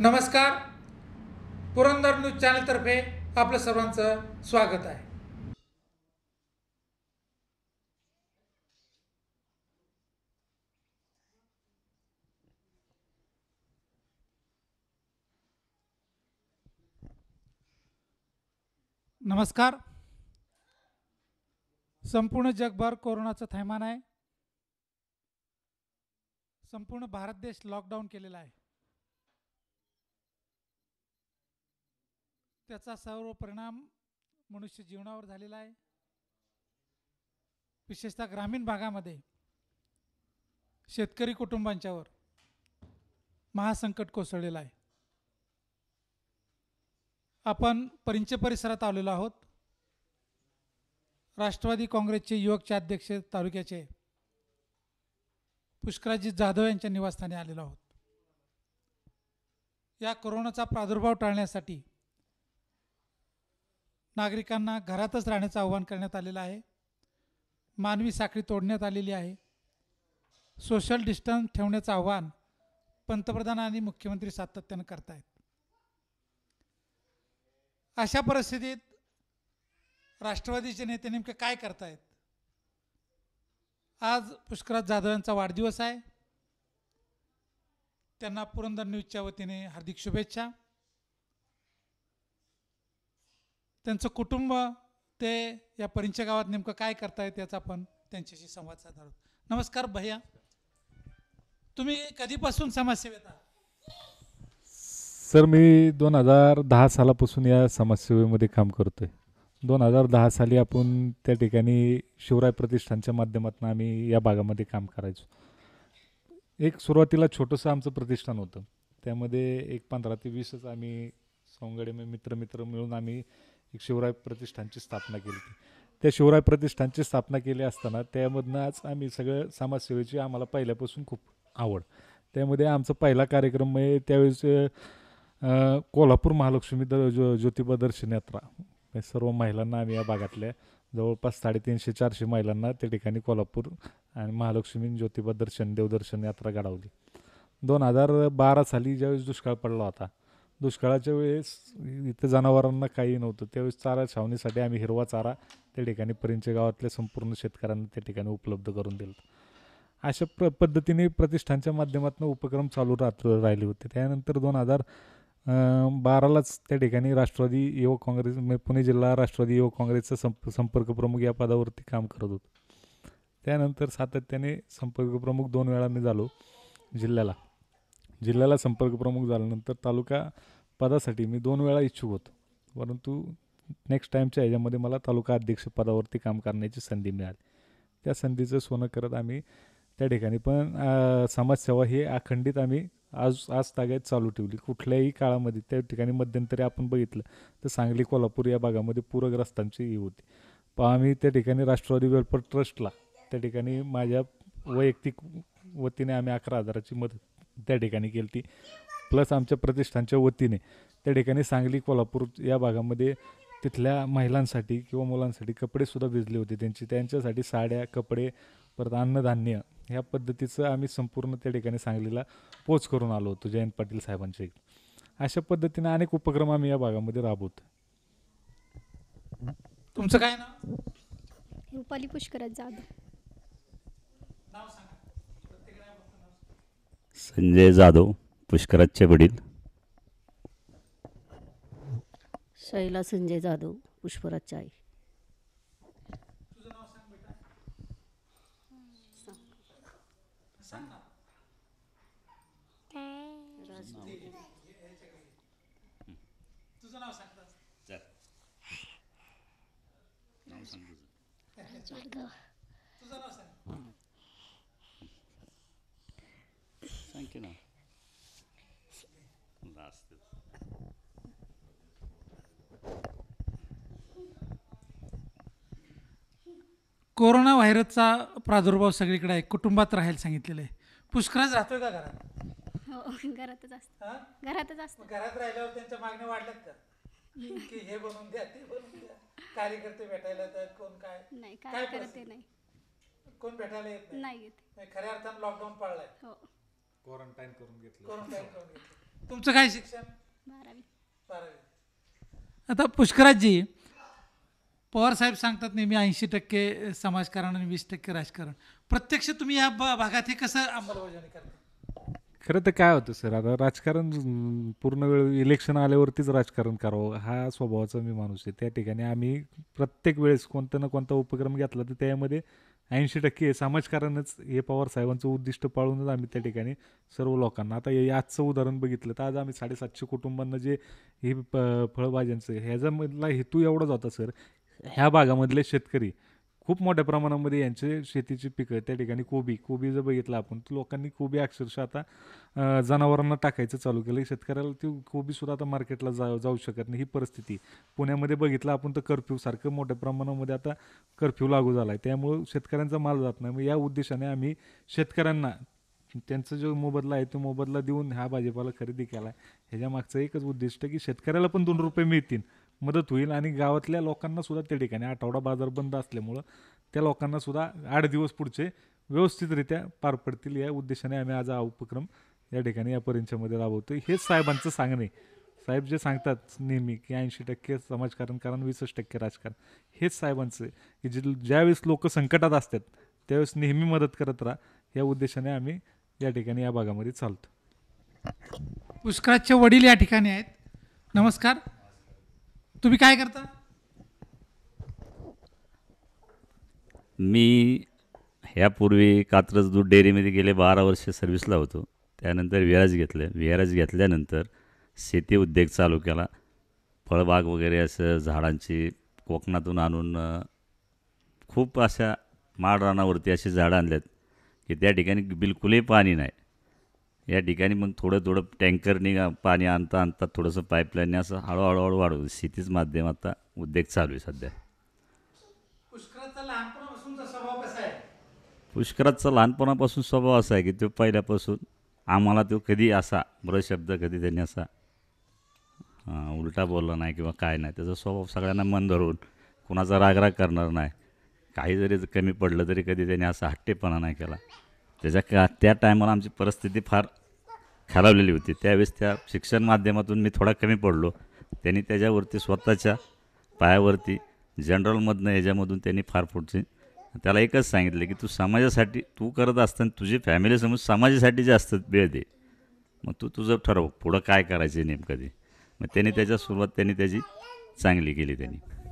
नमस्कार पुरंदर न्यूज तर्फे आपलं सर्वांचं स्वागत आहे नमस्कार संपूर्ण जगभर कोरोनाचं थैमान आहे संपूर्ण भारत देश लॉकडाऊन केलेला आहे त्याचा सर्व परिणाम मनुष्य जीवनावर झालेला आहे विशेषतः ग्रामीण भागामध्ये शेतकरी कुटुंबांच्यावर महासंकट कोसळलेलं आहे आपण परिंच परिसरात आलेलो आहोत राष्ट्रवादी काँग्रेसचे युवकचे अध्यक्ष तालुक्याचे पुष्कराजी जाधव यांच्या निवासस्थानी आलेलो आहोत या कोरोनाचा प्रादुर्भाव टाळण्यासाठी नागरिकांना घरातच राहण्याचं आव्हान करण्यात आलेलं आहे मानवी साखळी तोडण्यात आलेली आहे सोशल डिस्टन्स ठेवण्याचं आव्हान पंतप्रधान आणि मुख्यमंत्री सातत्यानं करतायत अशा परिस्थितीत राष्ट्रवादीचे नेते नेमके काय करतायत आज पुष्कराज जाधव यांचा वाढदिवस आहे त्यांना पुरंदर न्यूजच्या वतीने हार्दिक शुभेच्छा त्यांचं कुटुंब ते या परिंच्या गावात नेमकं काय करताय त्याचा आपण त्यांच्याशी संवाद साधणार नमस्कार भैया तुम्ही कधीपासून समाजसेवेत आहात सर मी दोन हजार दहा सालापासून या समाजसेवेमध्ये काम करतो आहे दोन हजार दहा साली आपण त्या ठिकाणी शिवराय प्रतिष्ठानच्या माध्यमातून आम्ही या भागामध्ये काम करायचो एक सुरुवातीला छोटंसं आमचं प्रतिष्ठान होतं त्यामध्ये एक पंधरा ते वीसच आम्ही सोंगडे मित्र मित्र मिळून आम्ही एक शिवराय प्रतिष्ठानची स्थापना केली होती त्या शिवराय प्रतिष्ठानची स्थापना केली असताना त्यामधनं आज आम्ही सगळं समाजसेवेची आम्हाला पहिल्यापासून खूप आवड त्यामध्ये आमचा पहिला कार्यक्रम म्हणजे त्यावेळेस कोल्हापूर महालक्ष्मी द ज्यो ज्योतिबा दर्शन यात्रा सर्व महिलांना आम्ही या भागातल्या जवळपास साडेतीनशे चारशे महिलांना त्या ठिकाणी कोल्हापूर आणि महालक्ष्मी ज्योतिबा दर्शन देवदर्शन यात्रा घडवली दोन हजार बारा साली ज्यावेळेस दुष्काळ पडला होता दुष्काळाच्या वेळेस इथं जनावरांना काही नव्हतं त्यावेळेस चारा छावणीसाठी आम्ही हिरवा चारा त्या ठिकाणी परिंच गावातल्या संपूर्ण शेतकऱ्यांना त्या ठिकाणी उपलब्ध करून दिलं अशा प्र पद्धतीने प्रतिष्ठानच्या माध्यमातून उपक्रम चालू राहत राहिले होते त्यानंतर दोन हजार बारालाच त्या ठिकाणी राष्ट्रवादी युवक काँग्रेस पुणे जिल्हा राष्ट्रवादी युवक काँग्रेसचा संप संपर्क प्रमुख या पदावरती काम करत होतो त्यानंतर सातत्याने संपर्क प्रमुख दोन वेळा मी झालो जिल्ह्याला जिल्ह्याला संपर्क प्रमुख झाल्यानंतर तालुका पदासाठी मी दोन वेळा इच्छुक होतो परंतु नेक्स्ट टाईमच्या याच्यामध्ये मला तालुका अध्यक्ष पदावरती काम करण्याची संधी मिळाली त्या संधीचं सोनं करत आम्ही त्या ठिकाणी पण समाजसेवा ही अखंडित आम्ही आज आज तागायत चालू ठेवली कुठल्याही काळामध्ये त्या ठिकाणी मध्यंतरी आपण बघितलं तर सांगली कोल्हापूर या भागामध्ये पूरग्रस्तांची ही होती पण आम्ही त्या ठिकाणी राष्ट्रवादी वेल्फेअर ट्रस्टला त्या ठिकाणी माझ्या वैयक्तिक वतीने आम्ही अकरा हजाराची मदत त्या ठिकाणी केली प्लस आमच्या प्रतिष्ठानच्या वतीने त्या ठिकाणी सांगली कोल्हापूर या भागामध्ये तिथल्या महिलांसाठी किंवा मुलांसाठी कपडेसुद्धा भिजले होते त्यांची त्यांच्यासाठी साड्या कपडे परत अन्नधान्य ह्या पद्धतीचं आम्ही संपूर्ण त्या ठिकाणी सांगलीला पोच करून आलो होतो जयंत पाटील साहेबांचे अशा पद्धतीने अनेक उपक्रम आम्ही या भागामध्ये राबवतो तुमचं काय ना रुपाली पुष्कर जाधव संजय जाधव पुष्कराजचे वडील शैला संजय जाधव पुष्पराजच्या आई Let's go. कोरोना व्हायरसचा प्रादुर्भाव सगळीकडे आहे कुटुंबात राहायला सांगितलेलं आहे पुष्कळच राहतोय का घरात हो घरातच असतो घरातच असतो घरात राहिल्यावर त्यांच्या मागण्या वाढल्यात का की हे बनवून द्या ते बनवून द्या कार्यकर्ते भेटायला येतात कोण काय नाही काय ते नाही कोण भेटायला येत नाही नाही खऱ्या अर्थानं लॉकडाऊन पाळलाय हो क्वारंटाईन करून घेतलं क्वारंटाईन करून घेतलं. तुमचं काय शिक्षण बारावी बारावी आता पुष्कराजजी पवार साहेब सांगतात नेहमी ऐंशी टक्के समाजकारण आणि वीस टक्के राजकारण प्रत्यक्ष तुम्ही या भागात हे कसं अंमलबजावणी करता खरं तर काय होतं सर आता राजकारण पूर्ण वेळ इलेक्शन आल्यावरतीच राजकारण करावं हा स्वभावाचा मी माणूस आहे त्या ठिकाणी आम्ही प्रत्येक वेळेस कोणता ना कोणता उपक्रम घेतला तर त्यामध्ये ऐंशी टक्के समाजकारणच हे पवार साहेबांचं उद्दिष्ट पाळूनच आम्ही त्या ठिकाणी सर्व लोकांना आता आजचं उदाहरण बघितलं तर आज आम्ही साडेसातशे कुटुंबांना जे हे प फळभाज्यांचं ह्याचा मधला हेतू एवढाच होता सर ह्या भागामधले शेतकरी खूप मोठ्या प्रमाणामध्ये यांचे शेतीची पिकं त्या ठिकाणी कोबी कोबी जर बघितलं आपण तर लोकांनी कोबी अक्षरशः आता जनावरांना टाकायचं चालू केलं शेतकऱ्याला ती कोबीसुद्धा आता मार्केटला जा जाऊ शकत नाही ही परिस्थिती पुण्यामध्ये बघितलं आपण तर कर्फ्यू सारखं मोठ्या प्रमाणामध्ये आता कर्फ्यू लागू झाला आहे त्यामुळं शेतकऱ्यांचा माल जात नाही मग या उद्देशाने आम्ही शेतकऱ्यांना त्यांचा जो मोबदला आहे तो मोबदला देऊन हा भाजीपाला खरेदी केला आहे ह्याच्या मागचं एकच उद्दिष्ट की शेतकऱ्याला पण दोन रुपये मिळतील मदत होईल आणि गावातल्या लोकांना सुद्धा त्या ठिकाणी आठवडा बाजार बंद असल्यामुळं त्या लोकांना सुद्धा आठ दिवस पुढचे व्यवस्थितरित्या पार पडतील या उद्देशाने आम्ही आज हा उपक्रम या ठिकाणी या परिंच्यामध्ये राबवतो हेच साहेबांचं सांगणे साहेब जे सांगतात नेहमी की ऐंशी टक्के समाजकारण कारण वीसच टक्के राजकारण हेच साहेबांचं की जे ज्यावेळेस लोक संकटात असतात त्यावेळेस नेहमी मदत करत राहा या उद्देशाने आम्ही या ठिकाणी या भागामध्ये चालतो पुष्कराजचे वडील या ठिकाणी आहेत नमस्कार तुम्ही काय करता मी ह्यापूर्वी कात्रज दूध डेअरीमध्ये गेले बारा वर्ष सर्व्हिसला होतो त्यानंतर विराज घेतलं विहराज घेतल्यानंतर शेती उद्योग चालू केला फळबाग वगैरे असं झाडांची कोकणातून आणून खूप अशा माड रानावरती असे झाडं आणल्यात की त्या ठिकाणी बिलकुलही पाणी नाही या ठिकाणी मग थोडं थोडं टँकरने पाणी आणता आणता थोडंसं पाईपलाईनने असं हळूहळूहळू वाढवतो शेतीच माध्यम आता उद्योग चालू आहे सध्या पुष्कराचा लहानपणापासून स्वभाव असा आहे की तो पहिल्यापासून आम्हाला तो कधी असा बरं शब्द कधी त्यांनी असा उलटा बोलला नाही किंवा काय नाही त्याचा स्वभाव सगळ्यांना मन धरून कुणाचा रागराग करणार नाही काही जरी कमी पडलं तरी कधी त्यांनी असा हट्टेपणा नाही केला त्याच्या का त्या टायमाला आमची परिस्थिती फार खालावलेली होती त्यावेळेस त्या शिक्षण माध्यमातून मी थोडा कमी पडलो त्यांनी त्याच्यावरती स्वतःच्या पायावरती जनरलमधनं याच्यामधून त्यांनी फार पुढचे त्याला एकच सांगितलं की तू समाजासाठी तू करत असताना तुझी फॅमिलीसमोर समाजासाठी जे असतात वेळ दे मग तू तुझं ठरव पुढं काय करायचं नेमकं ते मग त्यांनी त्याच्या सुरुवात त्यांनी त्याची चांगली केली त्यांनी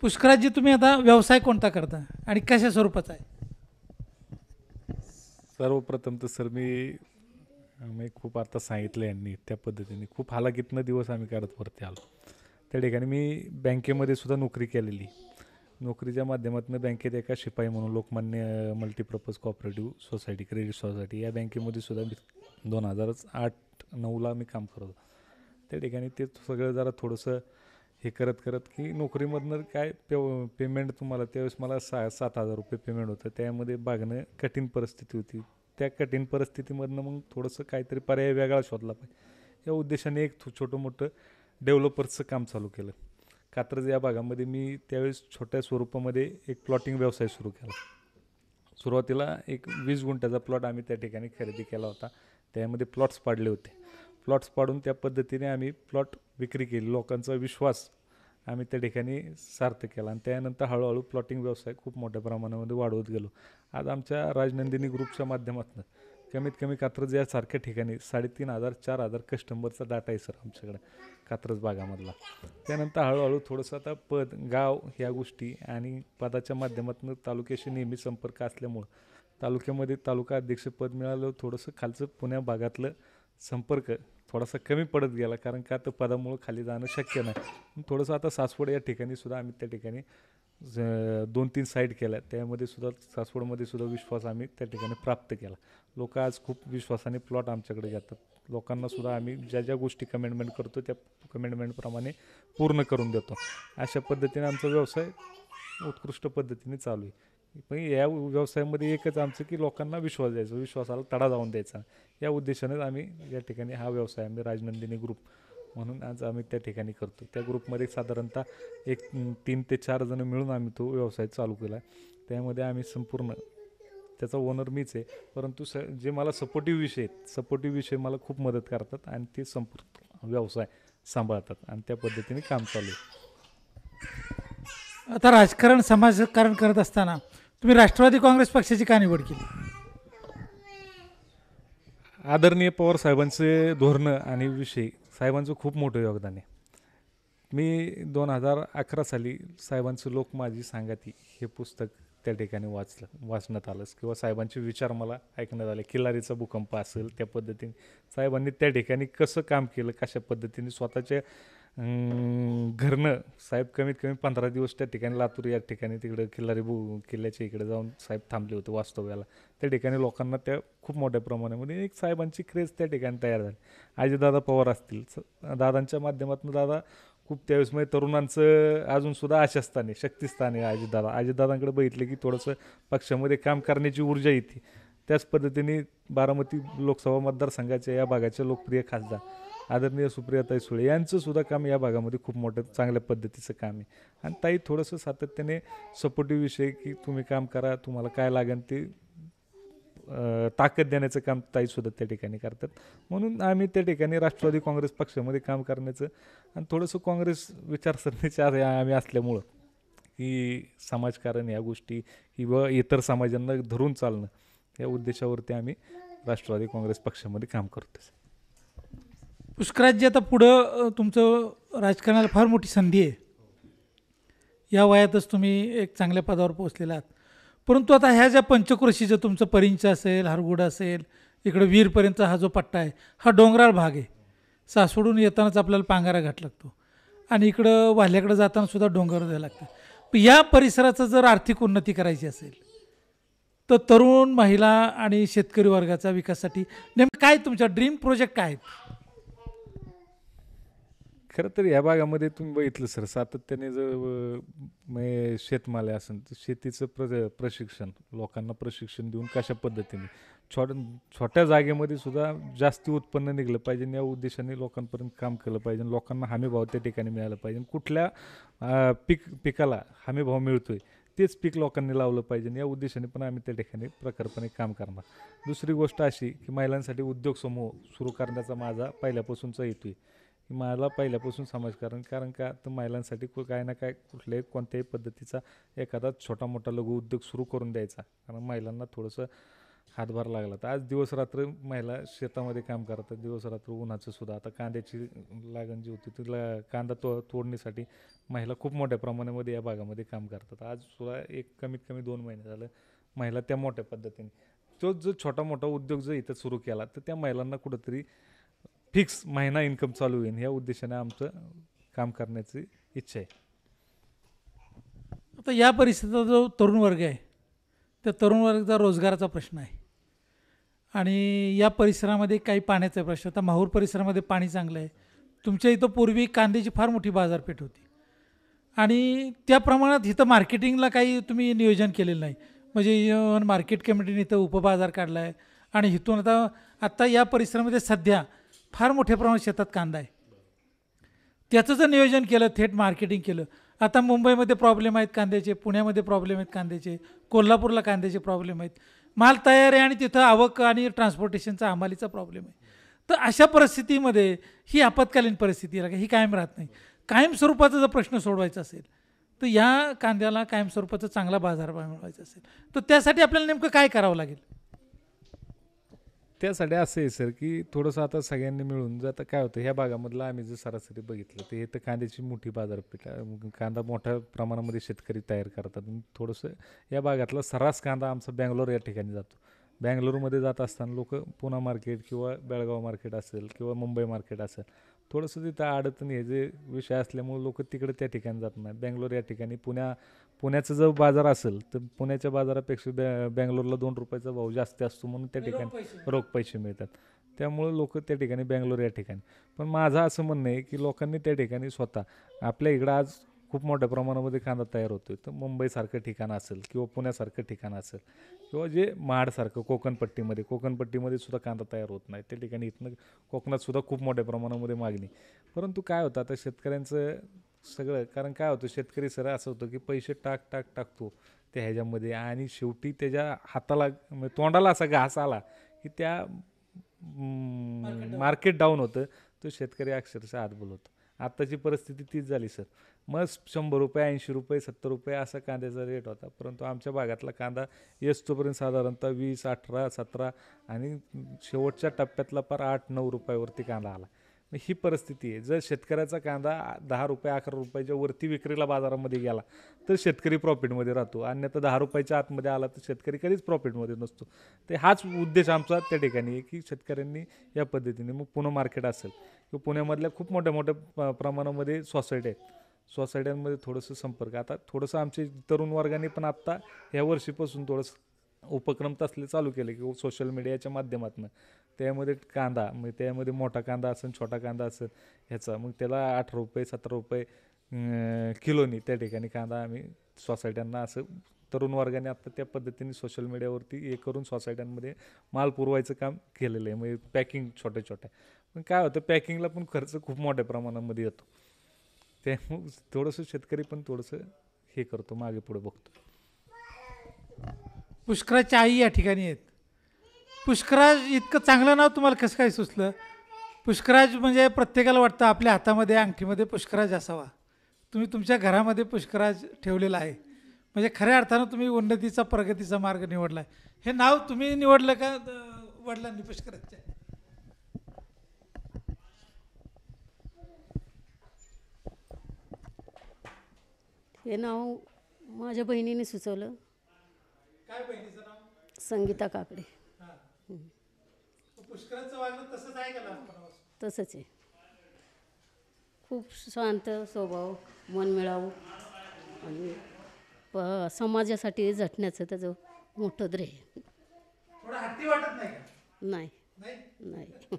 पुष्कराजी तुम्ही आता व्यवसाय कोणता करता आणि कशा स्वरूपाचा आहे सर्वप्रथम तर सर मी मी खूप आता सांगितलं यांनी त्या पद्धतीने खूप हालाकीतनं दिवस आम्ही काढत वरती आलो त्या ठिकाणी मी बँकेमध्ये सुद्धा नोकरी केलेली नोकरीच्या माध्यमातून बँकेत एका शिपाई म्हणून Lokmanya multipurpose cooperative society credit society या बँकेमध्ये सुद्धा मी दोन हजार आठ नऊला मी काम करत त्या ठिकाणी ते सगळं जरा थोडंसं हे करत करत की नोकरीमधनं काय पे पेमेंट तुम्हाला त्यावेळेस मला सा सात हजार रुपये पेमेंट होतं त्यामध्ये बघणं कठीण परिस्थिती होती त्या कठीण परिस्थितीमधनं मग थोडंसं काहीतरी पर्याय वेगळा शोधला पाहिजे या उद्देशाने एक छोटं मोठं डेव्हलपर्सचं काम चालू केलं कात्रज या भागामध्ये मी त्यावेळेस छोट्या स्वरूपामध्ये एक प्लॉटिंग व्यवसाय सुरू केला सुरुवातीला एक वीस गुंठ्याचा प्लॉट आम्ही त्या ठिकाणी खरेदी केला होता त्यामध्ये प्लॉट्स पाडले होते प्लॉट्स पाडून त्या पद्धतीने आम्ही प्लॉट विक्री केली लोकांचा विश्वास आम्ही त्या ठिकाणी सार्थ केला आणि त्यानंतर हळूहळू प्लॉटिंग व्यवसाय खूप मोठ्या प्रमाणामध्ये वाढवत गेलो आज आमच्या राजनंदिनी ग्रुपच्या माध्यमातून कमीत कमी कात्रज यासारख्या ठिकाणी साडेतीन हजार चार हजार कस्टमरचा डाटा आहे सर आमच्याकडे कात्रज भागामधला त्यानंतर हळूहळू थोडंसं आता पद गाव ह्या गोष्टी आणि पदाच्या माध्यमातून तालुक्याशी नेहमी संपर्क असल्यामुळं तालुक्यामध्ये तालुका अध्यक्षपद मिळालं थोडंसं खालचं पुण्या भागातलं संपर्क थोडासा कमी पडत गेला कारण का तर पदामुळं खाली जाणं शक्य नाही थोडंसं आता सासवड या ठिकाणी सुद्धा आम्ही त्या ठिकाणी दोन तीन साईड केल्या त्यामध्ये सुद्धा सासवडमध्ये सुद्धा विश्वास आम्ही त्या ठिकाणी प्राप्त केला लोक आज खूप विश्वासाने प्लॉट आमच्याकडे घेतात लोकांना सुद्धा आम्ही ज्या ज्या गोष्टी कमेंटमेंट करतो त्या कमेंटमेंटप्रमाणे पूर्ण करून देतो अशा पद्धतीने आमचा व्यवसाय उत्कृष्ट पद्धतीने चालू आहे पण या व्यवसायामध्ये एकच आमचं की लोकांना विश्वास द्यायचा विश्वासाला तडा जाऊन द्यायचा या उद्देशानेच आम्ही या ठिकाणी हा व्यवसाय आम्ही राजनंदिनी ग्रुप म्हणून आज आम्ही त्या ठिकाणी करतो त्या ग्रुपमध्ये साधारणतः एक तीन ते चार जण मिळून आम्ही तो व्यवसाय चालू केला त्यामध्ये आम्ही संपूर्ण त्याचा ओनर मीच आहे परंतु स जे मला सपोर्टिव्ह विषय आहेत सपोर्टिव्ह विषय मला खूप मदत करतात आणि ते संपूर्ण व्यवसाय सांभाळतात आणि त्या पद्धतीने काम चालू आहे आता राजकारण समाजकारण करत असताना तुम्ही राष्ट्रवादी काँग्रेस पक्षाची का निवड केली आदरणीय पवार साहेबांचे धोरणं आणि विषय साहेबांचं खूप मोठं योगदान आहे मी दोन हजार अकरा साली साहेबांचं लोक माझी सांगाती हे पुस्तक त्या ठिकाणी वाचलं वाचण्यात आलंच किंवा साहेबांचे विचार मला ऐकण्यात आले किल्लारीचा भूकंप असेल त्या पद्धतीने साहेबांनी त्या ठिकाणी कसं काम केलं कशा पद्धतीने स्वतःच्या घरनं साहेब कमीत कमी पंधरा दिवस त्या ठिकाणी लातूर या ठिकाणी तिकडं किल्लारी बु किल्ल्याच्या इकडे जाऊन साहेब थांबले होते वास्तव्याला त्या ठिकाणी लोकांना त्या खूप मोठ्या प्रमाणामध्ये एक साहेबांची क्रेज त्या ठिकाणी तयार झाली दादा पवार असतील दादांच्या माध्यमातून दादा खूप त्यावेळेस म्हणजे तरुणांचं अजूनसुद्धा आशास्थान आहे शक्तीस्थान आहे आजीदादा दादांकडे बघितलं की थोडंसं पक्षामध्ये काम करण्याची ऊर्जा येते त्याच पद्धतीने बारामती लोकसभा मतदारसंघाच्या या भागाचे लोकप्रिय खासदार आदरणीय सुप्रियाताई सुळे यांचं सुद्धा काम या भागामध्ये खूप मोठं चांगल्या पद्धतीचं काम आहे आणि ताई थोडंसं सातत्याने सपोर्टिव्ह विषय की तुम्ही काम करा तुम्हाला काय लागेल ते ताकद देण्याचं काम ताईसुद्धा त्या ठिकाणी करतात म्हणून आम्ही त्या ठिकाणी राष्ट्रवादी काँग्रेस पक्षामध्ये काम करण्याचं आणि थोडंसं काँग्रेस विचारसरणीच्या आम्ही असल्यामुळं की समाजकारण या गोष्टी किंवा इतर समाजांना धरून चालणं या उद्देशावरती आम्ही राष्ट्रवादी काँग्रेस पक्षामध्ये काम करतो पुष्कराजी आता पुढं तुमचं राजकारणाला फार मोठी संधी आहे या वयातच तुम्ही एक चांगल्या पदावर पोचलेला आहात परंतु आता ह्या ज्या पंचक्रोशीचं तुमचं परिंच असेल हरगुड असेल इकडं वीरपर्यंतचा हा जो पट्टा आहे हा डोंगराळ भाग आहे सासवडून येतानाच आपल्याला पांगारा घाट लागतो आणि इकडं वाल्याकडं जातानासुद्धा डोंगर द्यायला लागतं या परिसराचं जर आर्थिक उन्नती करायची असेल तर तरुण महिला आणि शेतकरी वर्गाचा विकासासाठी नेमकं काय तुमच्या ड्रीम प्रोजेक्ट काय आहेत खरं तर या भागामध्ये तुम्ही बघितलं सर सातत्याने जर शेतमाल असेल तर शेतीचं प्र प्रशिक्षण लोकांना प्रशिक्षण देऊन कशा पद्धतीने छोट छोट्या जागेमध्ये सुद्धा जास्त उत्पन्न निघलं पाहिजे या उद्देशाने लोकांपर्यंत काम केलं पाहिजे लोकांना हमीभाव त्या ठिकाणी मिळाला पाहिजे कुठल्या पीक पिकाला हमीभाव मिळतोय तेच पीक लोकांनी लावलं पाहिजे या उद्देशाने पण आम्ही त्या ठिकाणी प्रखरपणे काम करणार दुसरी गोष्ट अशी की महिलांसाठी उद्योग समूह सुरू करण्याचा माझा पहिल्यापासूनचा हेतू आहे मला पहिल्यापासून समाजकारण कारण का तर महिलांसाठी काय ना काय कुठल्याही कोणत्याही पद्धतीचा एखादा छोटा मोठा लघु उद्योग सुरू करून द्यायचा कारण महिलांना थोडंसं हातभार लागला तर आज दिवसरात्र महिला शेतामध्ये काम करतात दिवसरात्र उन्हाचं सुद्धा आता कांद्याची लागण जी होती तिला कांदा तो तोडणीसाठी महिला खूप मोठ्या प्रमाणामध्ये या भागामध्ये काम करतात आज सुद्धा एक कमीत कमी दोन महिने झालं महिला त्या मोठ्या पद्धतीने तो जो छोटा मोठा उद्योग जर इथं सुरू केला तर त्या महिलांना कुठंतरी फिक्स महिना इन्कम चालू होईल या उद्देशाने आमचं काम करण्याची इच्छा आहे आता या परिस्थितीचा जो तरुण वर्ग आहे त्या तरुण वर्गाचा रोजगाराचा प्रश्न आहे आणि या परिसरामध्ये काही पाण्याचा प्रश्न आता माहूर परिसरामध्ये पाणी चांगलं आहे तुमच्या इथं पूर्वी कांद्याची फार मोठी बाजारपेठ होती आणि त्या प्रमाणात इथं मार्केटिंगला काही तुम्ही नियोजन केलेलं नाही म्हणजे मार्केट कमिटीने इथं उपबाजार काढला आहे आणि इथून आता आत्ता या परिसरामध्ये सध्या फार मोठ्या प्रमाणात शेतात कांदा आहे त्याचं जर नियोजन केलं थेट मार्केटिंग केलं आता मुंबईमध्ये प्रॉब्लेम आहेत कांद्याचे पुण्यामध्ये प्रॉब्लेम आहेत कांद्याचे कोल्हापूरला कांद्याचे प्रॉब्लेम आहेत माल तयार आहे आणि तिथं आवक आणि ट्रान्सपोर्टेशनचा आमालीचा प्रॉब्लेम आहे तर अशा परिस्थितीमध्ये ही आपत्कालीन परिस्थिती ही कायम राहत नाही कायमस्वरूपाचा जर प्रश्न सोडवायचा असेल तर या कांद्याला कायमस्वरूपाचा चांगला बाजारभाव मिळवायचा असेल तर त्यासाठी आपल्याला नेमकं काय करावं लागेल त्यासाठी असं आहे सर की थोडंसं आता सगळ्यांनी मिळून जर आता काय होतं ह्या भागामधलं आम्ही जर सरासरी बघितलं ते तर कांद्याची मोठी बाजारपेठ कांदा मोठ्या प्रमाणामध्ये शेतकरी तयार करतात थोडंसं या भागातला सरास कांदा आमचा बँगलोर या ठिकाणी जातो बँगलोरमध्ये जात असताना लोक पुणा मार्केट किंवा बेळगाव मार्केट असेल किंवा मुंबई मार्केट असेल थोडंसं तिथं अडचण हे जे विषय असल्यामुळे लोक तिकडे त्या ठिकाणी जात नाही बँगलोर या ठिकाणी पुण्या पुण्याचं जर बाजार असेल तर पुण्याच्या बाजारापेक्षा बॅ बँगलोरला दोन रुपयाचा भाव जास्त असतो म्हणून त्या ठिकाणी रोख पैसे मिळतात त्यामुळे लोक त्या ठिकाणी बँगलोर या ठिकाणी पण माझं असं म्हणणं आहे की लोकांनी त्या ठिकाणी स्वतः आपल्या इकडं आज खूप मोठ्या प्रमाणामध्ये कांदा तयार होतो आहे तर मुंबईसारखं ठिकाण असेल किंवा पुण्यासारखं ठिकाण असेल किंवा जे माडसारखं कोकणपट्टीमध्ये कोकणपट्टीमध्ये सुद्धा कांदा तयार होत नाही त्या ठिकाणी इथनं कोकणातसुद्धा खूप मोठ्या प्रमाणामध्ये मागणी परंतु काय होतं आता शेतकऱ्यांचं सगळं कारण काय होतं शेतकरी सरळ असं होतं की पैसे टाक टाक टाकतो त्या ह्याच्यामध्ये आणि शेवटी त्याच्या हाताला म्हणजे तोंडाला असा घास आला की त्या मार्केट डाऊन होतं तो शेतकरी अक्षरशः हातबोल होतो आत्ताची परिस्थिती तीच झाली सर मग शंभर रुपये ऐंशी रुपये सत्तर रुपये असा कांद्याचा रेट होता परंतु आमच्या भागातला कांदा तोपर्यंत साधारणतः वीस अठरा सतरा आणि शेवटच्या टप्प्यातला पार आठ नऊ रुपयावरती कांदा आला ही परिस्थिती आहे जर शेतकऱ्याचा कांदा दहा रुपये अकरा रुपयाच्या वरती विक्रीला बाजारामध्ये गेला तर शेतकरी प्रॉफिटमध्ये राहतो अन्यथा दहा रुपयाच्या आतमध्ये आला तर शेतकरी कधीच प्रॉफिटमध्ये नसतो ते हाच उद्देश आमचा त्या ठिकाणी आहे की शेतकऱ्यांनी या पद्धतीने मग पुणे मार्केट असेल किंवा पुण्यामधल्या खूप मोठ्या मोठ्या प्रमाणामध्ये सोसायटी आहेत सोसायट्यांमध्ये थोडंसं संपर्क आता थोडंसं आमचे तरुण वर्गाने पण आत्ता ह्या वर्षीपासून थोडंसं उपक्रम तसले चालू केले की सोशल मीडियाच्या माध्यमातून त्यामध्ये कांदा मग त्यामध्ये मोठा कांदा असेल छोटा कांदा असेल ह्याचा मग त्याला अठरा रुपये सतरा रुपये किलोनी त्या ठिकाणी कांदा आम्ही सोसायट्यांना असं तरुण वर्गाने आत्ता त्या पद्धतीने सोशल मीडियावरती हे करून सोसायट्यांमध्ये माल पुरवायचं काम केलेलं आहे म्हणजे पॅकिंग छोट्या छोट्या पण काय होतं पॅकिंगला पण खर्च खूप मोठ्या प्रमाणामध्ये येतो मग थोडंसं शेतकरी पण थोडंसं हे करतो मागे पुढे बघतो पुष्कराजच्या आई या ठिकाणी आहेत पुष्कराज इतकं चांगलं नाव तुम्हाला कसं काय सुचलं पुष्कराज म्हणजे प्रत्येकाला वाटतं आपल्या हातामध्ये अंगठीमध्ये पुष्कराज असावा तुम्ही तुमच्या घरामध्ये पुष्कराज ठेवलेला आहे म्हणजे खऱ्या अर्थानं तुम्ही उन्नतीचा प्रगतीचा मार्ग निवडला आहे हे नाव तुम्ही निवडलं का वडिलांनी पुष्कराजच्या हे नाव माझ्या बहिणीने सुचवलं काय नाव संगीता काकडे तसंच आहे खूप शांत स्वभाव मन मिळावं आणि प समाजासाठी झटण्याचं त्याचं मोठं ध्रेय वाटत नाही नाही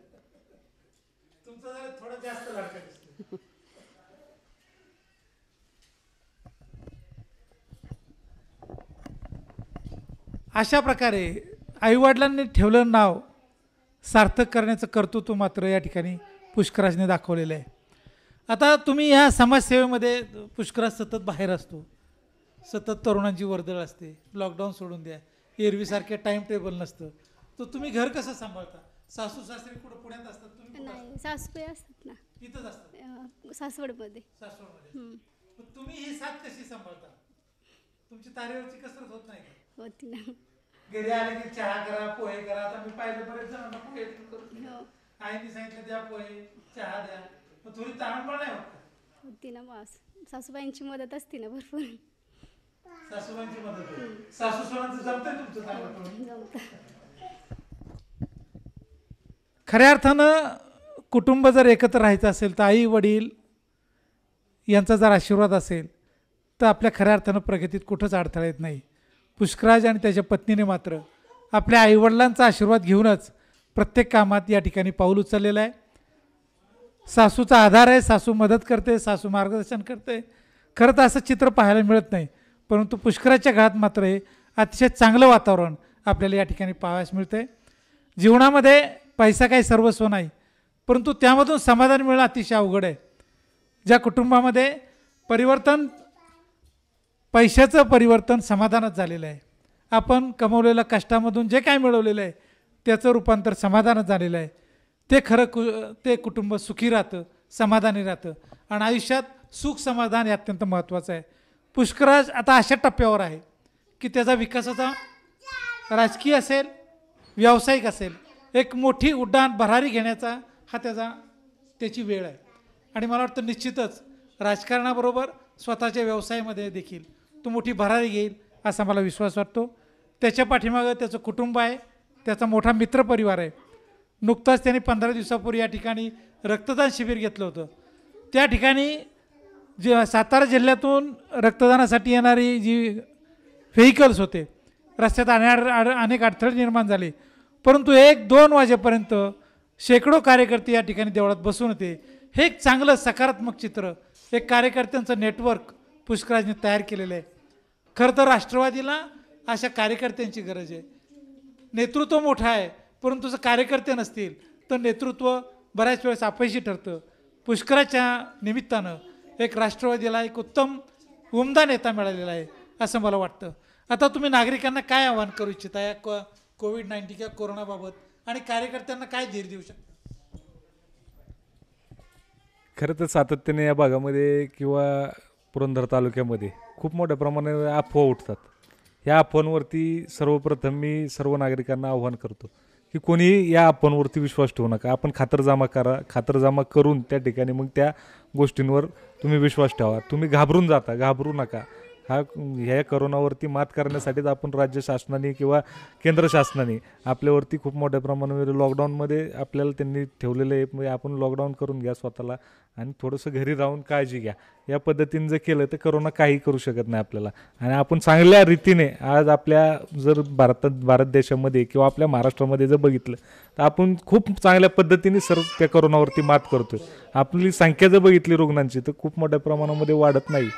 अशा प्रकारे आईवडिलांनी ठेवलं नाव सार्थक करण्याचं कर्तृत्व मात्र या ठिकाणी पुष्कराजने दाखवलेलं आहे आता तुम्ही ह्या समाजसेवेमध्ये पुष्कराज सतत बाहेर असतो सतत तरुणांची वर्दळ असते लॉकडाऊन सोडून द्या एरवीसारखे टाईम टेबल नसतं तर तुम्ही घर कसं सांभाळता सासू सासरे कुठं पुण्यात असतात नाही सासू असतात ना तिथंच असतात सासवडमध्ये सासवडमध्ये तुम्ही ही साथ कशी सांभाळता तुमची तारेवरची कसरत होत नाही होती ना घरी आले की चहा करा पोहे करा आता मी पाहिलं बरेच जणांना पोहे करून हो. आईने सांगितलं द्या पोहे चहा द्या मग थोडी पण नाही होत होती ना मग सासूबाईंची मदत असते ना भरपूर सासूबाईंची मदत सासू सोनांचं जमतंय तुमचं खऱ्या अर्थानं कुटुंब जर एकत्र राहायचं असेल तर आई वडील यांचा जर आशीर्वाद असेल तर आपल्या खऱ्या अर्थानं प्रगतीत कुठंच अडथळा येत नाही पुष्कराज आणि त्याच्या पत्नीने मात्र आपल्या आईवडिलांचा आशीर्वाद घेऊनच प्रत्येक कामात या ठिकाणी पाऊल उचललेलं आहे सासूचा आधार आहे सासू मदत करते सासू मार्गदर्शन करते खरं तर असं चित्र पाहायला मिळत नाही परंतु पुष्कराच्या घरात मात्र हे अतिशय चांगलं वातावरण आपल्याला या ठिकाणी मिळतं मिळते जीवनामध्ये पैसा काही सर्वस्व नाही परंतु त्यामधून समाधान मिळणं अतिशय अवघड आहे ज्या कुटुंबामध्ये परिवर्तन पैशाचं परिवर्तन समाधानात झालेलं आहे आपण कमवलेल्या कष्टामधून जे काय मिळवलेलं आहे त्याचं रूपांतर समाधानच झालेलं आहे ते खरं कु ते कुटुंब सुखी राहतं समाधानी राहतं आणि आयुष्यात सुख समाधान हे अत्यंत महत्त्वाचं आहे पुष्कराज आता अशा टप्प्यावर आहे की त्याचा विकासाचा राजकीय असेल व्यावसायिक असेल एक मोठी उड्डाण भरारी घेण्याचा हा त्याचा त्याची वेळ आहे आणि मला वाटतं निश्चितच राजकारणाबरोबर स्वतःच्या व्यवसायामध्ये देखील तो मोठी भरारी घेईल असा मला विश्वास वाटतो त्याच्या पाठीमागं त्याचं कुटुंब आहे त्याचा मोठा मित्रपरिवार आहे नुकताच त्यांनी पंधरा दिवसापूर्वी या ठिकाणी रक्तदान शिबिर घेतलं होतं त्या ठिकाणी जे सातारा जिल्ह्यातून रक्तदानासाठी येणारी जी व्हेकल्स होते रस्त्यात अड अनेक अडथळे निर्माण झाले परंतु एक दोन वाजेपर्यंत शेकडो कार्यकर्ते या ठिकाणी देवळात बसून होते हे एक चांगलं सकारात्मक चित्र एक कार्यकर्त्यांचं नेटवर्क पुष्कराजने तयार केलेलं आहे खरं तर राष्ट्रवादीला अशा कार्यकर्त्यांची गरज आहे नेतृत्व मोठं आहे परंतु जर कार्यकर्ते नसतील तर नेतृत्व बऱ्याच वेळेस अपयशी ठरतं पुष्कराच्या निमित्तानं एक राष्ट्रवादीला एक उत्तम उमदा नेता मिळालेला आहे असं मला वाटतं आता तुम्ही नागरिकांना काय आवाहन करू इच्छिता या को कोविड नाईन्टीन किंवा कोरोनाबाबत आणि कार्यकर्त्यांना काय धीर देऊ शकता खरं तर सातत्याने या भागामध्ये किंवा पुरंदर तालुक्यामध्ये खूप मोठ्या प्रमाणावर अफवा उठतात या अफवांवरती सर्वप्रथम मी सर्व नागरिकांना आव्हान करतो की कोणीही या अफवांवरती विश्वास ठेवू नका आपण खातरजमा करा खातरजामा करून त्या ठिकाणी मग त्या गोष्टींवर तुम्ही विश्वास ठेवा तुम्ही घाबरून जाता घाबरू नका हा ह्या करोनावरती मात करण्यासाठीच आपण राज्य शासनाने किंवा केंद्र शासनाने आपल्यावरती खूप मोठ्या प्रमाणावर लॉकडाऊनमध्ये आपल्याला त्यांनी ठेवलेलं आहे म्हणजे आपण लॉकडाऊन करून घ्या स्वतःला आणि थोडंसं घरी राहून काळजी घ्या या पद्धतीने जर केलं तर करोना काही करू शकत नाही आपल्याला आणि आपण चांगल्या रीतीने आज आपल्या जर भारतात भारत देशामध्ये किंवा आपल्या महाराष्ट्रामध्ये जर बघितलं तर आपण खूप चांगल्या पद्धतीने सर त्या करोनावरती मात करतो आपली संख्या जर बघितली रुग्णांची तर खूप मोठ्या प्रमाणामध्ये वाढत नाही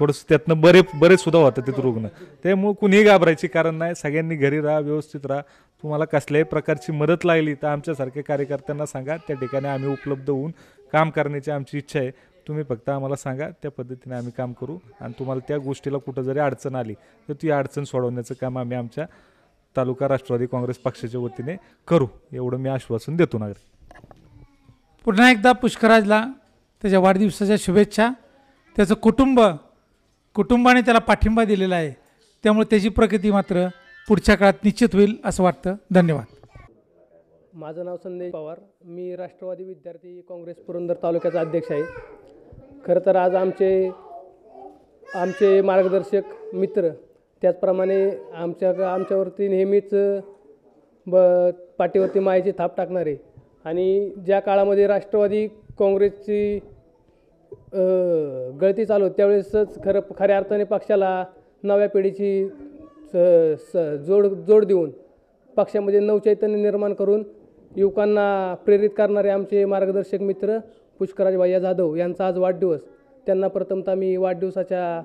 थोडंसं त्यातनं बरे बरेच सुद्धा होतात तिथं रुग्ण त्यामुळं कुणीही घाबरायची कारण नाही सगळ्यांनी घरी राहा व्यवस्थित राहा तुम्हाला कसल्याही प्रकारची मदत लागली तर आमच्यासारख्या कार्यकर्त्यांना सांगा त्या ठिकाणी आम्ही उपलब्ध होऊन काम करण्याची आमची इच्छा आहे तुम्ही फक्त आम्हाला सांगा त्या पद्धतीने आम्ही काम करू आणि तुम्हाला त्या गोष्टीला कुठं जरी अडचण आली तर ती अडचण सोडवण्याचं काम आम्ही आमच्या तालुका राष्ट्रवादी काँग्रेस पक्षाच्या वतीने करू एवढं मी आश्वासन देतो नागरिक पुन्हा एकदा पुष्कराजला त्याच्या वाढदिवसाच्या शुभेच्छा त्याचं कुटुंब कुटुंबाने त्याला पाठिंबा दिलेला आहे त्यामुळे त्याची प्रगती मात्र पुढच्या काळात निश्चित होईल असं वाटतं धन्यवाद माझं नाव संदेश पवार मी राष्ट्रवादी विद्यार्थी काँग्रेस पुरंदर तालुक्याचा अध्यक्ष आहे खरं तर आज आमचे आमचे मार्गदर्शक मित्र त्याचप्रमाणे आमच्या आमच्यावरती नेहमीच ब पाठीवरती मायाची थाप टाकणारे आणि ज्या काळामध्ये राष्ट्रवादी काँग्रेसची गळती चालू त्यावेळेसच खरं खऱ्या अर्थाने पक्षाला नव्या पिढीची स स जोड जोड देऊन पक्षामध्ये नवचैतन्य निर्माण करून युवकांना प्रेरित करणारे आमचे मार्गदर्शक मित्र पुष्कराज भैया जाधव यांचा आज वाढदिवस त्यांना प्रथमतः मी वाढदिवसाच्या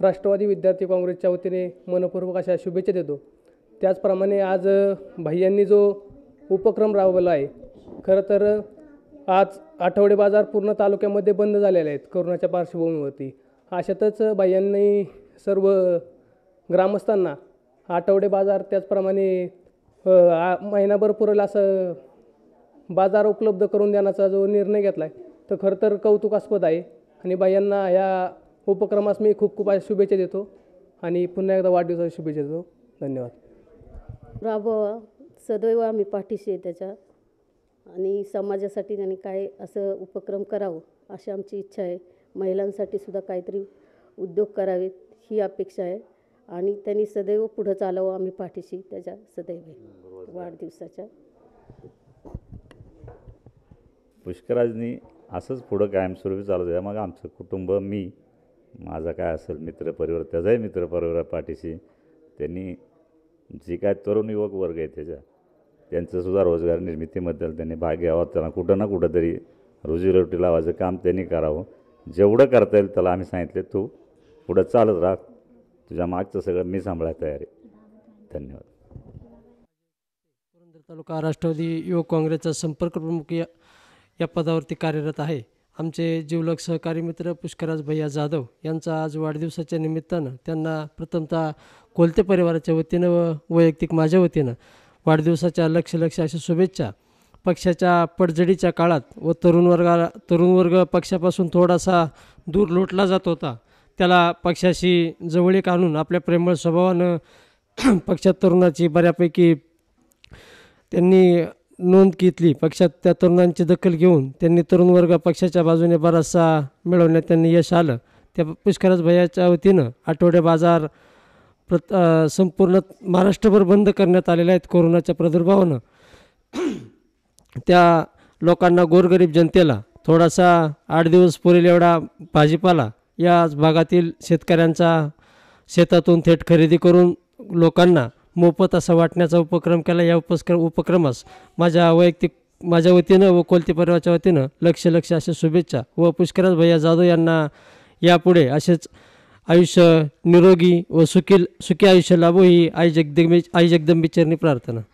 राष्ट्रवादी विद्यार्थी काँग्रेसच्या वतीने मनपूर्वक अशा शुभेच्छा देतो त्याचप्रमाणे आज भैयांनी जो उपक्रम राबवला आहे खरं तर आज आठवडे बाजार पूर्ण तालुक्यामध्ये बंद झालेले आहेत कोरोनाच्या पार्श्वभूमीवरती अशातच बाह्यांनी सर्व ग्रामस्थांना आठवडे बाजार त्याचप्रमाणे महिनाभर पुरेल असं बाजार उपलब्ध करून देण्याचा जो निर्णय घेतला आहे तर खरं तर कौतुकास्पद आहे आणि बायांना ह्या उपक्रमास मी खूप खूप शुभेच्छा देतो आणि पुन्हा एकदा वाढदिवसाच्या शुभेच्छा देतो धन्यवाद राबवा सदैव आम्ही पाठीशी आहे त्याच्या आणि समाजासाठी त्यांनी काय असं उपक्रम करावं अशी आमची इच्छा आहे महिलांसाठी सुद्धा काहीतरी उद्योग करावेत ही अपेक्षा आहे आणि त्यांनी सदैव पुढं चालावं आम्ही पाठीशी त्याच्या सदैव वाढदिवसाच्या पुष्कराजनी असंच पुढं कायमस्वरूपी चालू द्या मग आमचं कुटुंब मी माझा काय असेल मित्रपरिवार त्याचाही मित्रपरिवार पाठीशी त्यांनी जे काय तरुण युवक वर्ग आहे त्याच्या त्यांचंसुद्धा रोजगार निर्मितीबद्दल त्यांनी भाग घ्यावा त्यांना कुठं ना कुठं तरी रोजीरोटी लावायचं काम त्यांनी करावं जेवढं करता येईल त्याला आम्ही सांगितले तू पुढं चालत राह तुझ्या मागचं सगळं मी सांभाळायला तयार आहे धन्यवाद पुरंदर तालुका राष्ट्रवादी युवक काँग्रेसचा संपर्क प्रमुख या या पदावरती कार्यरत आहे आमचे जीवलक सहकारी मित्र पुष्कराज भैया जाधव यांचा आज वाढदिवसाच्या निमित्तानं त्यांना प्रथमतः कोलते परिवाराच्या वतीनं व वैयक्तिक माझ्या वतीनं वाढदिवसाच्या लक्ष लक्ष अशा शुभेच्छा पक्षाच्या पडझडीच्या काळात व तरुण वर्गाला तरुण वर्ग पक्षापासून थोडासा दूर लोटला जात होता त्याला पक्षाशी जवळीक आणून आपल्या प्रेमळ स्वभावानं पक्षात तरुणाची बऱ्यापैकी त्यांनी नोंद घेतली पक्षात त्या तरुणांची दखल घेऊन त्यांनी तरुण वर्ग पक्षाच्या बाजूने बराचसा मिळवण्यात त्यांनी यश आलं त्या पुष्कराज भैयाच्या वतीनं आठवडे बाजार प्रत संपूर्ण महाराष्ट्रभर बंद करण्यात आलेल्या आहेत कोरोनाच्या प्रादुर्भावानं त्या लोकांना गोरगरीब जनतेला थोडासा आठ दिवस पुरेल एवढा भाजीपाला या भागातील शेतकऱ्यांचा शेतातून थेट खरेदी करून लोकांना मोफत असा वाटण्याचा उपक्रम केला या उपस्क्र उपक्रमास माझ्या वैयक्तिक माझ्या वतीनं व कोलती परिवाराच्या वतीनं लक्ष लक्ष अशा शुभेच्छा व पुष्कराज भैया जाधव यांना यापुढे असेच आयुष्य निरोगी व सुखी सुखी आयुष्य लाभो ही आई जगदंबी आई जगदंबेचरणी प्रार्थना